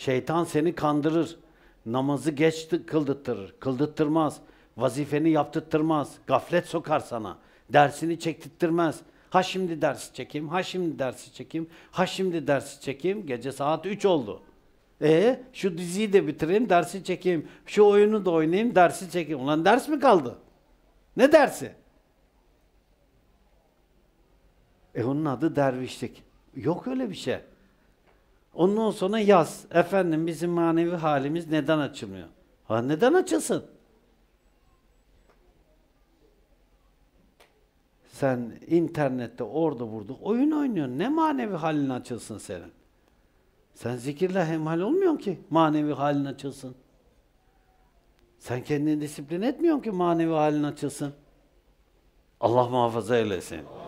Şeytan seni kandırır. Namazı geç kıldıttırır. Kıldıttırmaz. Vazifeni yaptırtmaz. Gaflet sokar sana. Dersini çektirtmez. Ha şimdi dersi çekeyim, ha şimdi dersi çekeyim, ha şimdi dersi çekeyim. Gece saat 3 oldu. E şu diziyi de bitireyim, dersi çekeyim. Şu oyunu da oynayayım, dersi çekeyim. Ulan ders mi kaldı? Ne dersi? E onun adı dervişlik. Yok öyle bir şey. Ondan sonra yaz. Efendim bizim manevi halimiz neden açılmıyor? Ha neden açılsın? Sen internette orada burada oyun oynuyorsun. Ne manevi halin açılsın senin? Sen zikirle hemhal olmuyor ki manevi halin açılsın. Sen kendini disiplin etmiyorsun ki manevi halin açılsın. Allah muhafaza eylesin.